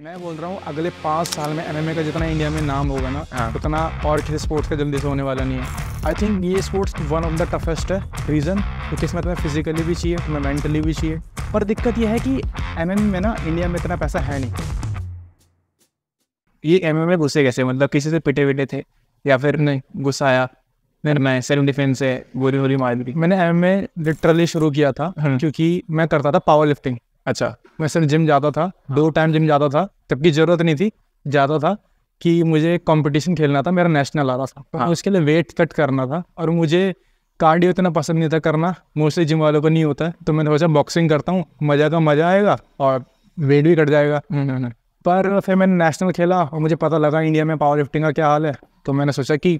मैं बोल रहा हूँ अगले पाँच साल में एम का जितना इंडिया में नाम होगा ना हाँ। उतना और किसी स्पोर्ट्स का जल्दी से होने वाला नहीं है आई थिंक ये sports one of the toughest है रीज़न क्योंकि इसमें तुम्हें फिजिकली भी चाहिए तुम्हें मेंटली भी चाहिए पर दिक्कत यह है कि एम में ना इंडिया में इतना पैसा है नहीं ये एम में गुस्से कैसे मतलब किसी से पिटे विटे थे या फिर नहीं गुस्सा आया फिर मैं सेल्फ डिफेंस है गोली वोली मार दी मैंने एम लिटरली शुरू किया था हाँ। क्योंकि मैं करता था पावर लिफ्टिंग अच्छा मैं सर जिम जाता था हाँ। दो टाइम जिम जाता था तब की जरूरत नहीं थी जाता था कि मुझे कंपटीशन खेलना था मेरा नेशनल आ रहा था हाँ। उसके लिए वेट कट करना था और मुझे कार्डियो इतना पसंद नहीं था करना मोस्टली जिम वालों को नहीं होता है तो मैंने सोचा बॉक्सिंग करता हूँ मज़ा का तो मज़ा आएगा और वेट भी कट जाएगा हम्म, हम्म, हम्म। पर फिर मैंने नेशनल खेला और मुझे पता लगा इंडिया में पावर लिफ्टिंग का क्या हाल है तो मैंने सोचा कि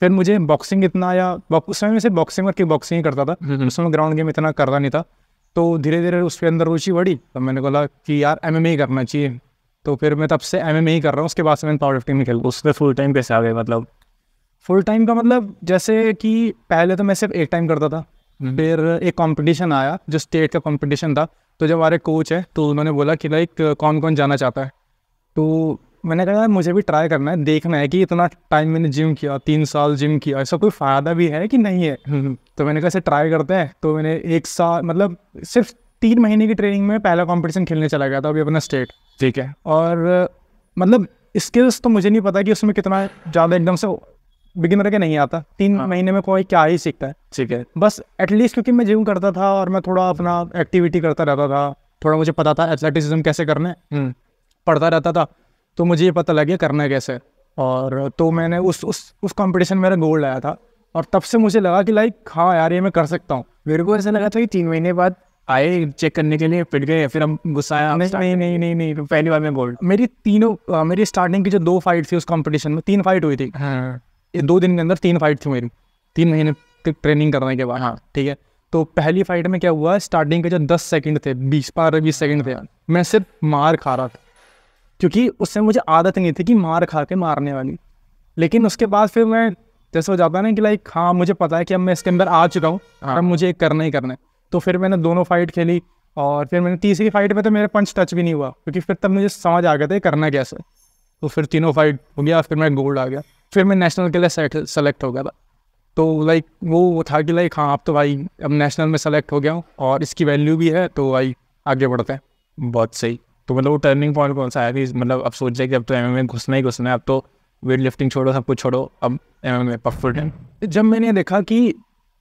फिर मुझे बॉक्सिंग इतना आया उस समय में से बॉक्सिंग और की बॉक्सिंग ही करता था उस समय ग्राउंड गेम इतना करता नहीं था तो धीरे धीरे उसके अंदर रुचि बढ़ी तो मैंने बोला कि यार एम ही करना चाहिए तो फिर मैं तब से एम ही कर रहा हूँ उसके बाद से मैंने पावर लिफ्टिंग में खेल उस पर फुल टाइम कैसे आ गए मतलब फुल टाइम का मतलब जैसे कि पहले तो मैं सिर्फ एक टाइम करता था हम्म। फिर एक कंपटीशन आया जो स्टेट का कंपटीशन था तो जब हमारे कोच है तो उन्होंने बोला कि लाइक कौन कौन जाना चाहता है तो मैंने कहा मुझे भी ट्राई करना है देखना है कि इतना टाइम मैंने जिम किया तीन साल जिम किया ऐसा कोई फ़ायदा भी है कि नहीं है तो मैंने कहा ट्राई करते हैं तो मैंने एक साल मतलब सिर्फ तीन महीने की ट्रेनिंग में पहला कॉम्पिटिशन खेलने चला गया था अभी अपना स्टेट ठीक है और मतलब स्किल्स तो मुझे नहीं पता कि उसमें कितना ज़्यादा एकदम से बिगिनर के नहीं आता तीन हाँ। महीने में कोई क्या ही सीखता है ठीक है बस एटलीस्ट क्योंकि मैं जिम करता था और मैं थोड़ा अपना एक्टिविटी करता रहता था थोड़ा मुझे पता था एथलेटिसिज्म कैसे करना है हम्म। पढ़ता रहता था तो मुझे ये पता लगे करना कैसे और तो मैंने उस उस उस कंपटीशन में मेरा गोल्ड आया था और तब से मुझे लगा कि लाइक हाँ यार ये मैं कर सकता हूँ मेरे को ऐसा लगा था कि तीन महीने बाद आए चेक करने के लिए फिट गए फिर हम गुस्सा आया नहीं नहीं नहीं नहीं नहीं तो पहली बार मैं गोल्ड मेरी तीनों हाँ, मेरी स्टार्टिंग की जो दो फाइट थी उस कॉम्पिटिशन में तीन फाइट हुई थी हाँ दो दिन के अंदर तीन फाइट थी मेरी तीन महीने ट्रेनिंग करने के बाद हाँ ठीक है तो पहली फाइट में क्या हुआ स्टार्टिंग के जो दस सेकंड थे बीस बारह बीस सेकंड थे हाँ। मैं सिर्फ मार खा रहा था क्योंकि उससे मुझे आदत नहीं थी कि मार खा के मारने वाली लेकिन उसके बाद फिर मैं जैसे हो जाता है ना कि लाइक हाँ मुझे पता है कि अब मैं इसके अंदर आ चुका हूँ हाँ। अब मुझे करना ही करना है तो फिर मैंने दोनों फाइट खेली और फिर मैंने तीसरी फाइट में तो मेरे पंच टच भी नहीं हुआ क्योंकि फिर तब मुझे समझ आ गया था करना कैसे तो फिर तीनों फाइट हो गया फिर मैं गोल्ड आ गया फिर मैं नेशनल के लिए सेलेक्ट हो गया था तो लाइक वो वो था कि लाइक हाँ आप तो भाई अब नेशनल में सेलेक्ट हो गया हूँ और इसकी वैल्यू भी है तो भाई आगे बढ़ते हैं बहुत सही तो मतलब वो टर्निंग पॉइंट कौन सा आया कि मतलब अब सोच जाए कि अब तो एम में घुसना ही घुसना है अब तो वेट लिफ्टिंग छोड़ो सब कुछ छोड़ो अब एम एम ए पफुल जब मैंने देखा कि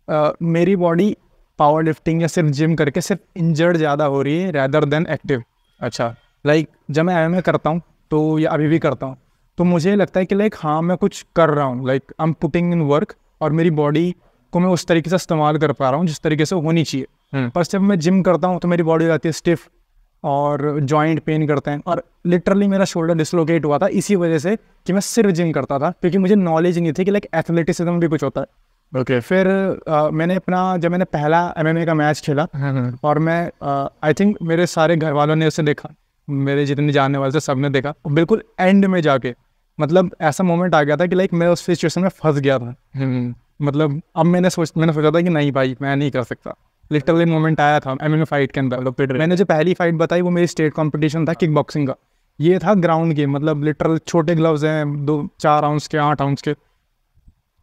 आ, मेरी बॉडी पावर लिफ्टिंग या सिर्फ जिम करके सिर्फ इंजर्ड ज़्यादा हो रही है रैदर देन एक्टिव अच्छा लाइक like, जब मैं एम करता हूँ तो या अभी भी करता हूँ तो मुझे लगता है कि लाइक हाँ मैं कुछ कर रहा हूँ like I am putting in work और मेरी बॉडी को मैं उस तरीके से इस्तेमाल कर पा रहा हूँ जिस तरीके से होनी चाहिए पर हम्म। जब मैं जिम करता हूँ तो मेरी बॉडी रहती है स्टिफ और जॉइंट पेन करते हैं और लिटरली मेरा शोल्डर डिसलोकेट हुआ था इसी वजह से कि मैं सिर्फ जिम करता था क्योंकि मुझे नॉलेज नहीं थी कि लाइक एथलेटिसिज्म भी कुछ होता है ओके okay. फिर आ, मैंने अपना जब मैंने पहला एम का मैच खेला हाँ, हाँ। और मैं आई थिंक मेरे सारे घर वालों ने उसे देखा मेरे जितने जानने वाले थे सब ने देखा बिल्कुल एंड में जाके मतलब ऐसा मोमेंट आ गया था कि लाइक मैं उस सिचुएशन में फंस गया था हम्म। मतलब अब मैंने सोच मैंने सोचा था कि नहीं भाई मैं नहीं कर सकता लिटरली मोमेंट आया था एम फाइट के अंदर मैंने जो पहली फाइट बताई वो मेरी स्टेट कॉम्पिटिशन था किक बॉक्सिंग का ये था ग्राउंड गेम मतलब लिटरल छोटे ग्लव्स हैं दो चार राउंड के आठ राउंड के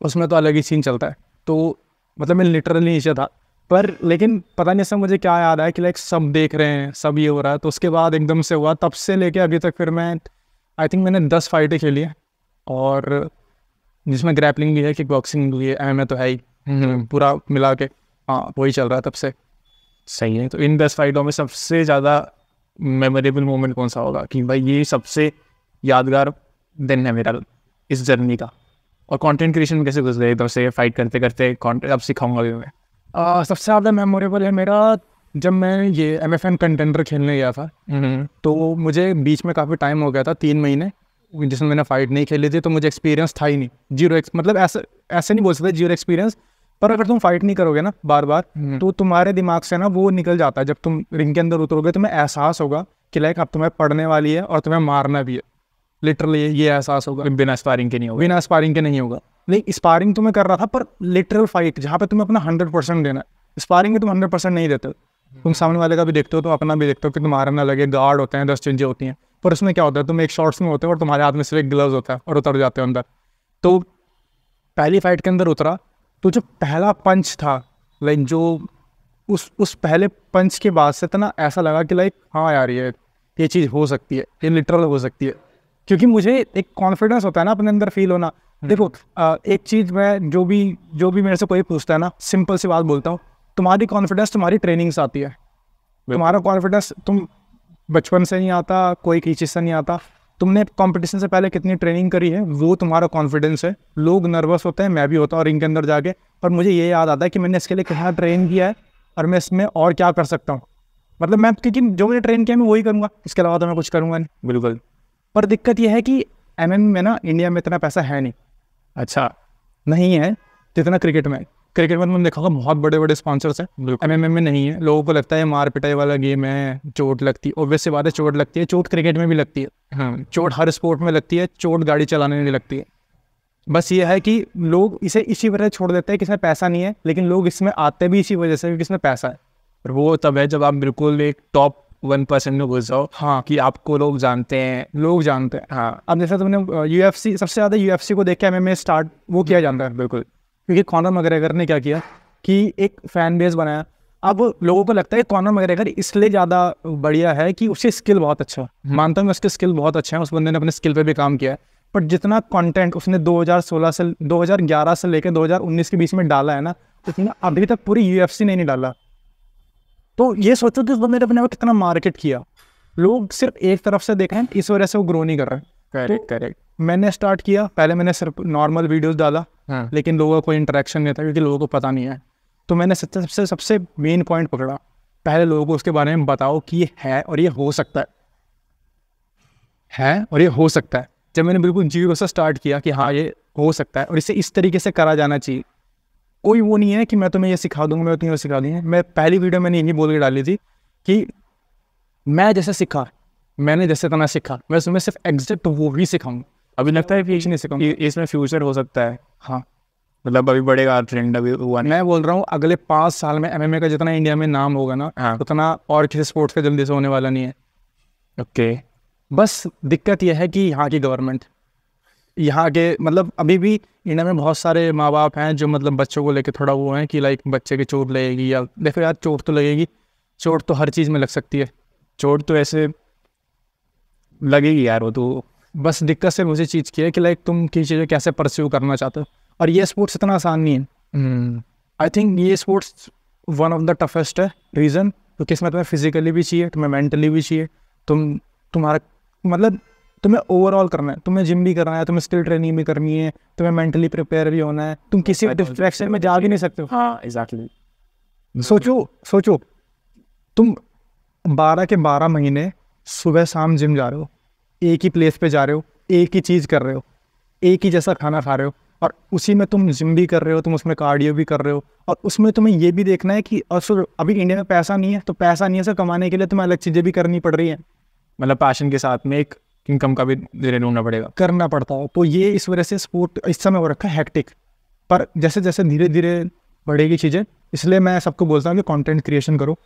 उसमें तो अलग ही सीन चलता है तो मतलब मैं लिटरली नीचे था पर लेकिन पता नहीं ऐसा मुझे क्या याद आया कि लाइक सब देख रहे हैं सब ये हो रहा है तो उसके बाद एकदम से हुआ तब से लेके अभी तक फिर मैं आई थिंक मैंने दस फाइटें खेली हैं और जिसमें ग्रैपलिंग भी है किक बॉक्सिंग भी है एम तो है ही हम्म। पूरा मिला के हाँ वही चल रहा है तब से सही है तो इन दस फाइटों में सबसे ज़्यादा मेमोरेबल मोमेंट कौन सा होगा कि भाई ये सबसे यादगार दिन है मेरा इस जर्नी का और कंटेंट क्रिएशन कैसे गुजरे एकदम तो से फाइट करते करते कंटेंट अब सिखाऊंगा भी मैं आ, सबसे ज़्यादा मेमोरेबल है मेरा जब मैं ये एम एफ एम कंटेंडर खेलने गया था हम्म। तो मुझे बीच में काफ़ी टाइम हो गया था तीन महीने जिसमें मैंने फाइट नहीं खेली थी तो मुझे एक्सपीरियंस था ही नहीं जीरो मतलब ऐसे ऐसे नहीं बोल सकते जीरो एक्सपीरियंस पर अगर तुम फाइट नहीं करोगे ना बार बार हम्म। तो तुम्हारे दिमाग से ना वो निकल जाता है जब तुम रिंग के अंदर उतरोगे तुम्हें एहसास होगा कि लाइक अब तुम्हें पढ़ने वाली है और तुम्हें मारना भी है लिटरली ये एहसास होगा बिना स्पारिंग के नहीं होगा बिना स्पारिंग के नहीं होगा नहीं स्पारिंग तुम्हें कर रहा था पर लिटरल फाइट जहाँ पे तुम्हें अपना हंड्रेड परसेंट देना है स्पारिंग में तुम हंड्रेड परसेंट नहीं देते हम्म। तुम सामने वाले का भी देखते हो तो अपना भी देखते हो कि तुम्हारा ना लगे गार्ड होते हैं दस चीजें होती हैं पर उसमें क्या होता है तुम एक शॉर्ट्स में होते हो और तुम्हारे हाथ में सिर्फ एक ग्लव्स होता है और उतर जाते हो अंदर तो पहली फाइट के अंदर उतरा तो जो पहला पंच था लाइक जो उस उस पहले पंच के बाद से था ना ऐसा लगा कि लाइक हाँ यार ये ये चीज़ हो सकती है ये लिटरल हो सकती है क्योंकि मुझे एक कॉन्फिडेंस होता है ना अपने अंदर फील होना हम्म। देखो एक चीज़ मैं जो भी जो भी मेरे से कोई पूछता है ना सिंपल सी बात बोलता हूँ तुम्हारी कॉन्फिडेंस तुम्हारी ट्रेनिंग से आती है तुम्हारा कॉन्फिडेंस तुम बचपन से नहीं आता कोई किसी से नहीं आता तुमने कंपटीशन से पहले कितनी ट्रेनिंग करी है वो तुम्हारा कॉन्फिडेंस है लोग नर्वस होते हैं मैं भी होता हूँ रिंग के अंदर जाके पर मुझे ये याद आता है कि मैंने इसके लिए क्या ट्रेन किया है और मैं इसमें और क्या कर सकता हूँ मतलब मैं क्योंकि जो मुझे ट्रेन किया मैं वही करूँगा इसके अलावा तो मैं कुछ करूँगा नहीं बिल्कुल पर दिक्कत यह है कि एम में ना इंडिया में इतना पैसा है नहीं अच्छा नहीं है जितना क्रिकेट में क्रिकेट में तुमने तो देखा होगा बहुत बड़े बड़े स्पॉन्सर्स हैं एम एम में नहीं है लोगों को लगता है मार पिटाई वाला गेम है चोट लगती है ऑब्वियस बात है चोट लगती है चोट क्रिकेट में भी लगती है हाँ चोट हर स्पोर्ट में लगती है चोट गाड़ी चलाने में लगती है बस ये है कि लोग इसे इसी वजह छोड़ देते हैं कि इसमें पैसा नहीं है लेकिन लोग इसमें आते भी इसी वजह से क्योंकि इसमें पैसा है और वो तब है जब आप बिल्कुल एक टॉप वन परसेंट में घुस जाओ हाँ कि आपको लोग जानते हैं लोग जानते हैं हाँ अब जैसे तुमने यू सबसे ज़्यादा यू को देख के एम स्टार्ट वो किया हम्म। जाता है बिल्कुल क्योंकि कॉनर मगरेगर ने क्या किया कि एक फैन बेस बनाया अब लोगों को लगता है कि कॉनर मगरेगर इसलिए ज़्यादा बढ़िया है कि उसकी स्किल बहुत अच्छा हम्म। मानता हूँ उसके स्किल बहुत अच्छे है उस बंदे ने अपने स्किल पर भी काम किया है बट जितना कंटेंट उसने 2016 से 2011 से लेकर 2019 के बीच में डाला है ना तो उसने अभी तक पूरी यू एफ नहीं, नहीं डाला तो ये सोचो कि उस बंदे ने अपने आप कितना मार्केट किया लोग सिर्फ एक तरफ से देखें हैं इस वजह से वो ग्रो नहीं कर रहे हैं करेक्ट करेक्ट मैंने स्टार्ट किया पहले मैंने सिर्फ नॉर्मल वीडियोस डाला हाँ. लेकिन लोगों का कोई इंटरेक्शन नहीं था क्योंकि लोगों को पता नहीं है तो मैंने सबसे सबसे सबसे मेन पॉइंट पकड़ा पहले लोगों को उसके बारे में बताओ कि ये है और ये हो सकता है है और ये हो सकता है जब मैंने बिल्कुल जीरो से स्टार्ट किया कि हाँ ये हो सकता है और इसे इस तरीके से करा जाना चाहिए कोई वो नहीं है कि मैं तुम्हें ये सिखा दूंगा मैं तुम्हें सिखा दूंगा मैं पहली वीडियो मैंने यही बोल के डाली थी कि मैं जैसे सीखा मैंने जैसे तना सीखा मैं तुम्हें सिर्फ एग्जैक्ट वो ही सिखाऊंगा अभी अच्छा, लगता है नहीं इसमें इसमें फ्यूचर हो सकता है हाँ मतलब अभी बढ़ेगा ट्रेंड अभी हुआ मैं बोल रहा हूँ अगले पाँच साल में एमएमए का जितना इंडिया में नाम होगा ना हाँ। उतना और किसी स्पोर्ट्स का जल्दी से होने वाला नहीं है ओके बस दिक्कत यह है कि यहाँ की गवर्नमेंट यहाँ के मतलब अभी भी इंडिया में बहुत सारे माँ बाप हैं जो मतलब बच्चों को लेकर थोड़ा वो है कि लाइक बच्चे की चोट लगेगी या देखो यार चोट तो लगेगी चोट तो हर चीज़ में लग सकती है चोट तो ऐसे लगेगी यार वो तो बस दिक्कत से मुझे चीज़ की है कि लाइक तुम किसी चीज़ें कैसे परस्यू करना चाहते हो और ये स्पोर्ट्स इतना आसान नहीं है आई hmm. थिंक ये sports one of the toughest है रीज़न क्योंकि इसमें तुम्हें फिजिकली भी चाहिए तुम्हें मेंटली भी चाहिए तुम तुम्हारा मतलब तुम्हें ओवरऑल करना है तुम्हें जिम भी करना है तुम्हें स्किल ट्रेनिंग भी करनी है तुम्हें मेंटली प्रिपेयर भी होना है तुम किसी भी डिस्ट्रैक्शन में जा भी नहीं सकते हो हाँ एग्जैक्टली सोचो सोचो तुम बारह के बारह महीने सुबह शाम जिम जा रहे हो एक ही प्लेस पे जा रहे हो एक ही चीज़ कर रहे हो एक ही जैसा खाना खा रहे हो और उसी में तुम जिम भी कर रहे हो तुम उसमें कार्डियो भी कर रहे हो और उसमें तुम्हें ये भी देखना है कि और अभी इंडिया में पैसा नहीं है तो पैसा नहीं है सर कमाने के लिए तुम्हें अलग चीज़ें भी करनी पड़ रही हैं मतलब पैशन के साथ में एक इनकम का भी धीरे ढूंढना पड़ेगा करना पड़ता हो तो ये इस वजह से स्पोर्ट इस समय हो रखा है हैक्टिक पर जैसे जैसे धीरे धीरे बढ़ेगी चीज़ें इसलिए मैं सबको बोलता हूँ कि कंटेंट क्रिएशन करो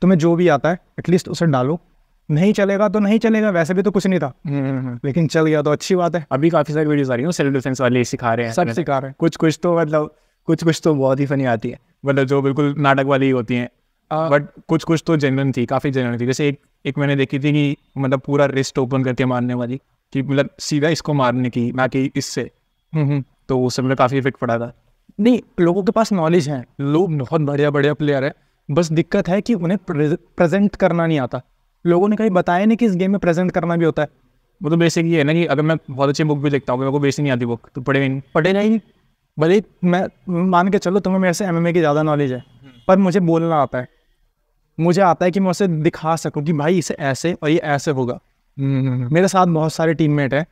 तुम्हें जो भी आता है एटलीस्ट उसे डालो नहीं चलेगा तो नहीं चलेगा वैसे भी तो कुछ नहीं था हम्म, हम्म, हम्म। लेकिन चल गया तो अच्छी बात है अभी काफी सारी वीडियोस आ रही सेल्फ डिफेंस वाले सिखा रहे हैं सब सिखा रहे हैं कुछ कुछ तो मतलब कुछ कुछ तो बहुत ही फनी आती है मतलब जो बिल्कुल नाटक वाली ही होती है बट कुछ कुछ तो जेनरल थी काफ़ी जेनरल थी जैसे एक एक मैंने देखी थी कि मतलब पूरा रिस्ट ओपन करके मारने वाली कि मतलब सीधा इसको मारने की ना कि इससे तो उससे मतलब काफ़ी इफेक्ट पड़ा था नहीं लोगों के पास नॉलेज है लोग बहुत बढ़िया बढ़िया प्लेयर है बस दिक्कत है कि उन्हें प्रेजेंट करना नहीं आता लोगों ने कहीं बताया नहीं कि इस गेम में प्रेजेंट करना भी होता है वो तो बेसिक ये है ना कि अगर मैं बहुत अच्छी बुक भी देखता हूँ मेरे को बेसिक नहीं आती बुक तो पढ़े नहीं पढ़े नहीं भले मैं मान के चलो तुम्हें मेरे से एम की ज़्यादा नॉलेज है पर मुझे बोलना आता है मुझे आता है कि मैं उसे दिखा सकूँ कि भाई इसे ऐसे और ये ऐसे होगा हम्म। मेरे साथ बहुत सारे टीममेट हैं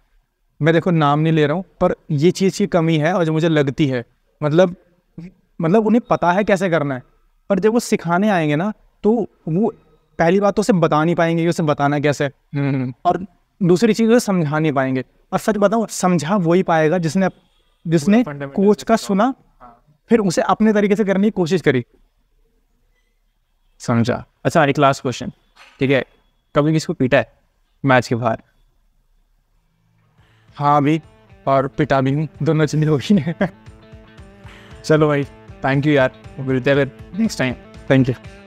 मैं देखो नाम नहीं ले रहा हूँ पर ये चीज़ की कमी है और जो मुझे लगती है मतलब मतलब उन्हें पता है कैसे करना है पर जब वो सिखाने आएंगे ना तो वो पहली बात तो उसे बता नहीं पाएंगे उसे बताना कैसे हम्म। और दूसरी चीज़ उसे समझा नहीं पाएंगे और सच बताऊँ समझा ही पाएगा जिसने जिसने कोच का सुना हाँ। फिर उसे अपने तरीके से करने की कोशिश करी समझा अच्छा एक लास्ट क्वेश्चन ठीक है कभी किसी को पीटा है मैच के बाहर हाँ भी और पिटा भी हूँ दोनों चीज़ें होगी चलो भाई थैंक यू यार मिलते हैं फिर नेक्स्ट टाइम थैंक यू